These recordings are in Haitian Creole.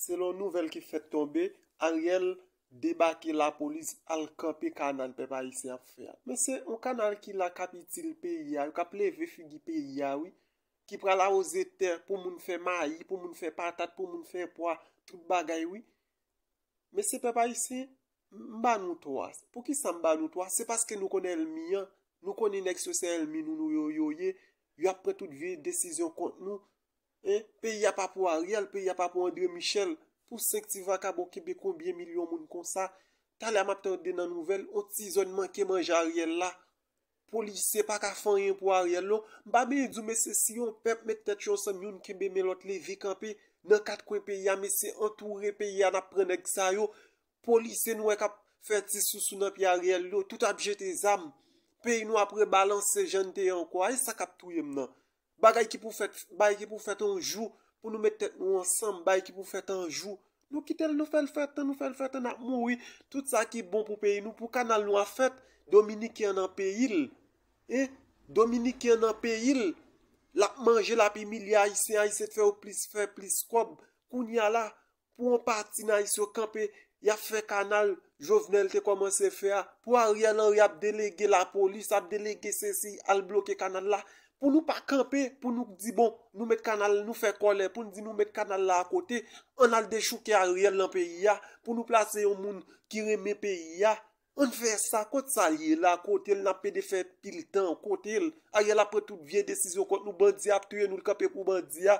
Se lon nouvel ki fet tombe, a riel debake la polis al ka pe kanan pe pa isi ap fwe. Mese, ou kanan ki la kapitil pe ya, ou ka ple vefugi pe ya, oui. Ki pral a ose ter pou moun fe mayi, pou moun fe patat, pou moun fe poa, tout bagay, oui. Mese, pe pa isi, mba nou toas. Pou ki san mba nou toas, se paske nou konen elmi, nou konen ekso se elmi, nou nou yo yo ye, yo apre tout vie, desizyon kont nou. Eh, pe ya pa pou Ariel, pe ya pa pou André Michel, pou sèk ti va ka bo kebe koubyen milyon moun kon sa, tala map tè rden nan nouvel, oti zonman ke manja Ariel la. Polise pa ka fanyen pou Ariel lo, mbame yon dzou mè se si yon pep mè tè chonsan moun kebe mè lot le vikan pe, nan kat kwen pe yon mè se entoure pe yon ap prene gsa yo. Polise nou e kap fè tisou sou nan pi Ariel lo, tout ap jetè zam, pe yon apre balansè jante yon kwa, e sa kap touyèm nan. Bagay ki pou fèt, bay ki pou fèt anjou. Pou nou metèk nou ansem, bay ki pou fèt anjou. Nou kitèl nou fèl fèt an, nou fèl fèt an ak moui. Tout sa ki bon pou peyi nou. Pou kanal nou an fèt, Dominique yon an peyi l. Eh, Dominique yon an peyi l. La manje la pi milyar, yon se fè ou plis, fè plis, koub. Koun ya la, pou an pati nan yon so kanpe, yon fè kanal, jovnel te kouman se fè a. Pou a riyan lan, yon ap delege la polis, ap delege se si al bloke kanal la. pou nou pa kampe, pou nou di bon, nou met kanal nou fe kole, pou nou di nou met kanal la akote, an al dechou ki a riyal lan pe yia, pou nou plase yon moun ki reme pe yia, an fe sa, kote sa yi e la, kote yil nan pe de fe pil tan, kote yil, a yel apre tout vye desisyon kote nou bandzi ap tuye nou kope pou bandzi ya,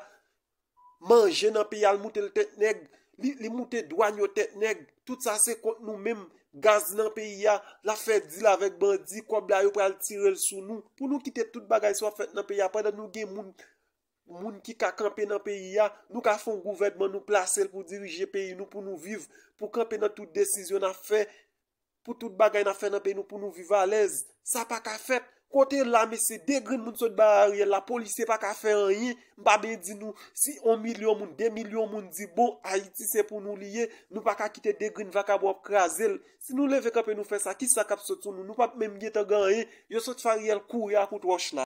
manje nan pe yal moutel tet neg, Li moun te dwa nyo tet neg, tout sa se kont nou mem, gaz nan peyi ya, la fe di la vek bandi, kwa bla yo pral tirel sou nou. Pou nou kite tout bagay sou a fet nan peyi ya, padan nou gen moun ki ka kampe nan peyi ya, nou ka fon gouvedman nou plase l pou dirije peyi nou pou nou viv, pou kampe nan tout desizyon na fe, pou tout bagay na fe nan peyi nou pou nou viv alez, sa pa ka fep. Kote la me se degren moun sot ba a rye, la polise pa ka fe rye, mba be di nou si 1 milyon moun, 2 milyon moun di bo, a iti se pou nou liye, nou pa ka kite degren vaka bo ap krasel. Si nou leve kapen nou fe sa, ki sa kap sot sou nou, nou pa mwen mwenye te ganye, yo sot fa rye kou ya kout wosh la.